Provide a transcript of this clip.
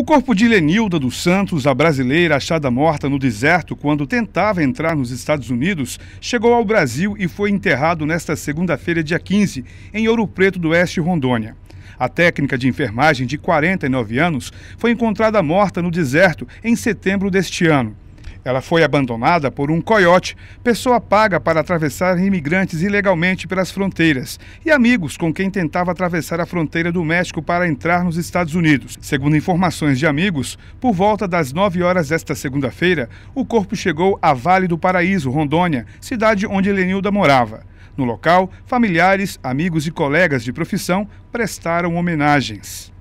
O corpo de Lenilda dos Santos, a brasileira achada morta no deserto quando tentava entrar nos Estados Unidos, chegou ao Brasil e foi enterrado nesta segunda-feira, dia 15, em Ouro Preto do Oeste, Rondônia. A técnica de enfermagem de 49 anos foi encontrada morta no deserto em setembro deste ano. Ela foi abandonada por um coiote, pessoa paga para atravessar imigrantes ilegalmente pelas fronteiras, e amigos com quem tentava atravessar a fronteira do México para entrar nos Estados Unidos. Segundo informações de amigos, por volta das 9 horas desta segunda-feira, o corpo chegou a Vale do Paraíso, Rondônia, cidade onde Helenilda morava. No local, familiares, amigos e colegas de profissão prestaram homenagens.